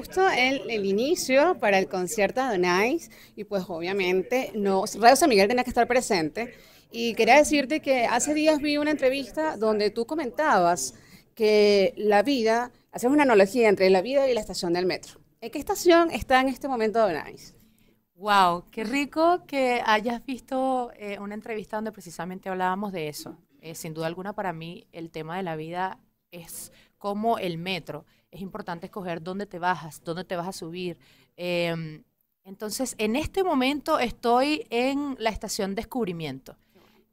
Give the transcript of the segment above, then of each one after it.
justo el, el inicio para el concierto de Nice y pues obviamente no, Radio San Miguel tenía que estar presente. Y quería decirte que hace días vi una entrevista donde tú comentabas que la vida, hacemos una analogía entre la vida y la estación del metro. ¿En qué estación está en este momento Nice? Wow, qué rico que hayas visto eh, una entrevista donde precisamente hablábamos de eso. Eh, sin duda alguna para mí el tema de la vida es como el metro. Es importante escoger dónde te bajas, dónde te vas a subir. Em, entonces, en este momento estoy en la estación descubrimiento.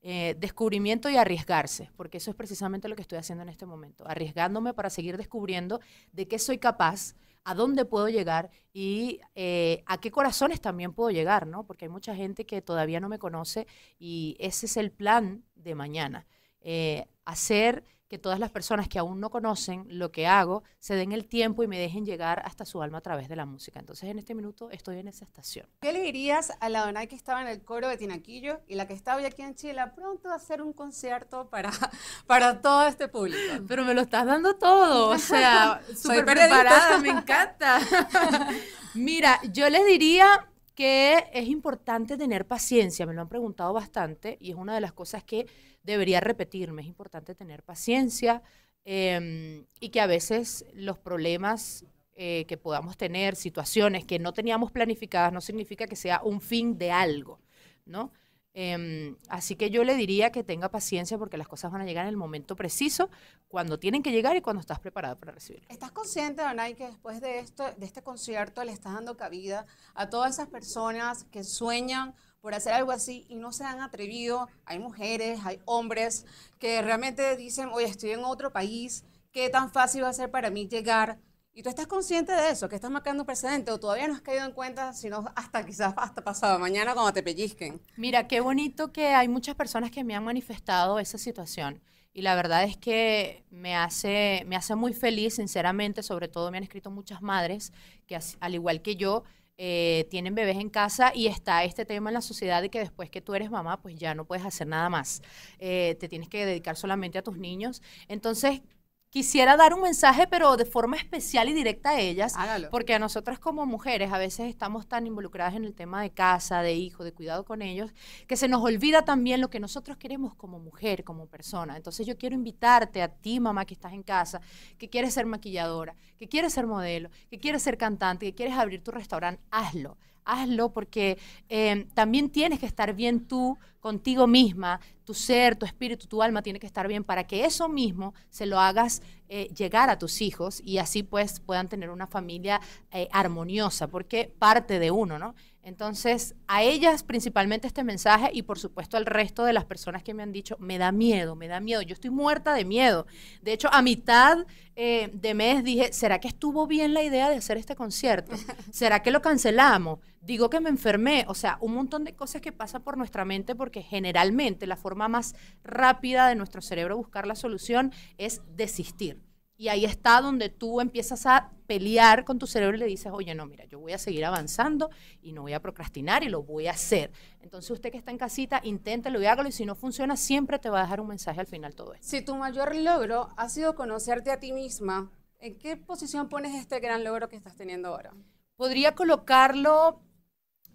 Eh, descubrimiento y arriesgarse, porque eso es precisamente lo que estoy haciendo en este momento, arriesgándome para seguir descubriendo de qué soy capaz, a dónde puedo llegar y eh, a qué corazones también puedo llegar, ¿no? Porque hay mucha gente que todavía no me conoce y ese es el plan de mañana. Eh, hacer que todas las personas que aún no conocen lo que hago se den el tiempo y me dejen llegar hasta su alma a través de la música. Entonces, en este minuto estoy en esa estación. ¿Qué le dirías a la dona que estaba en el coro de Tinaquillo y la que está hoy aquí en Chile pronto a hacer un concierto para, para todo este público? Pero me lo estás dando todo, o sea, súper preparada, me encanta. Mira, yo les diría que es importante tener paciencia, me lo han preguntado bastante y es una de las cosas que debería repetirme, es importante tener paciencia em, y que a veces los problemas eh, que podamos tener, situaciones que no teníamos planificadas, no significa que sea un fin de algo, ¿no? Em, así que yo le diría que tenga paciencia porque las cosas van a llegar en el momento preciso, cuando tienen que llegar y cuando estás preparado para recibirlo. ¿Estás consciente, Danay, que después de, esto, de este concierto le estás dando cabida a todas esas personas que sueñan por hacer algo así y no se han atrevido? Hay mujeres, hay hombres que realmente dicen, oye, estoy en otro país, ¿qué tan fácil va a ser para mí llegar? Y tú estás consciente de eso, que estás marcando un precedente o todavía no has caído en cuenta, sino hasta quizás hasta pasado mañana cuando te pellizquen. Mira, qué bonito que hay muchas personas que me han manifestado esa situación. Y la verdad es que me hace, me hace muy feliz, sinceramente, sobre todo me han escrito muchas madres que al igual que yo eh, tienen bebés en casa y está este tema en la sociedad de que después que tú eres mamá, pues ya no puedes hacer nada más. Eh, te tienes que dedicar solamente a tus niños. Entonces, quisiera dar un mensaje, pero de forma especial y directa a ellas, porque a nosotras como mujeres a veces estamos tan involucradas en el tema de casa, de hijo, de cuidado con ellos, que se nos olvida también lo que nosotros queremos como mujer, como persona. Entonces yo quiero invitarte a ti, mamá, que estás en casa, que quieres ser maquilladora, que quieres ser modelo, que quieres ser cantante, que quieres abrir tu restaurante, hazlo hazlo porque eh, también tienes que estar bien tú contigo misma, tu ser, tu espíritu, tu alma tiene que estar bien para que eso mismo se lo hagas eh, llegar a tus hijos y así pues puedan tener una familia eh, armoniosa, porque parte de uno, ¿no? Entonces, a ellas principalmente este mensaje y por supuesto al resto de las personas que me han dicho, me da miedo, me da miedo, yo estoy muerta de miedo. De hecho, a mitad de mes dije, ¿será que estuvo bien la idea de hacer este concierto? ¿Será que lo cancelamos? digo que me enfermé, o sea, un montón de cosas que pasa por nuestra mente porque generalmente la forma más rápida de nuestro cerebro buscar la solución es desistir. Y ahí está donde tú empiezas a pelear con tu cerebro y le dices, oye, no, mira, yo voy a seguir avanzando y no voy a procrastinar y lo voy a hacer. Entonces usted que está en casita, inténtelo y hágalo y si no funciona, siempre te va a dejar un mensaje al final todo esto. Si tu mayor logro ha sido conocerte a ti misma, ¿en qué posición pones este gran logro que estás teniendo ahora? Podría colocarlo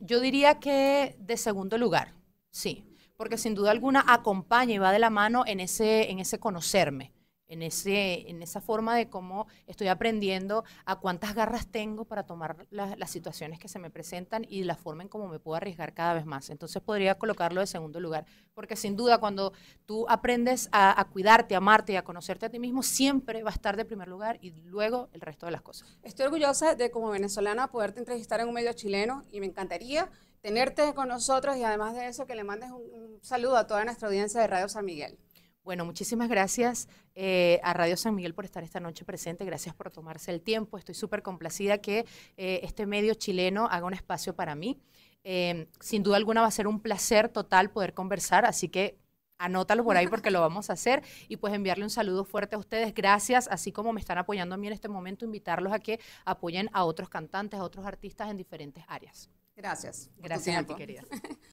yo diría que de segundo lugar, sí, porque sin duda alguna acompaña y va de la mano en ese, en ese conocerme en, ese, en esa forma de cómo estoy aprendiendo a cuántas garras tengo para tomar las situaciones que se me presentan y la forma en cómo me puedo arriesgar cada vez más. Entonces podría colocarlo de segundo lugar, porque sin duda cuando tú aprendes a, cuidarte, a amarte y a conocerte a ti mismo, siempre va a estar de primer lugar y luego el resto de las cosas. Estoy orgullosa de como venezolana poderte entrevistar en un medio chileno y me encantaría tenerte con nosotros y además de eso que le mandes un saludo a toda nuestra audiencia de Radio San Miguel. Bueno, muchísimas gracias eh, a Radio San Miguel por estar esta noche presente. Gracias por tomarse el tiempo. Estoy súper complacida que eh, este medio chileno haga un espacio para mí. Eh, sin duda alguna va a ser un placer total poder conversar, así que anótalo por ahí porque lo vamos a hacer y pues enviarle un saludo fuerte a ustedes. Gracias, así como me están apoyando a mí en este momento, invitarlos a que apoyen a otros cantantes, a otros artistas en diferentes áreas. Gracias. Gracias a querida.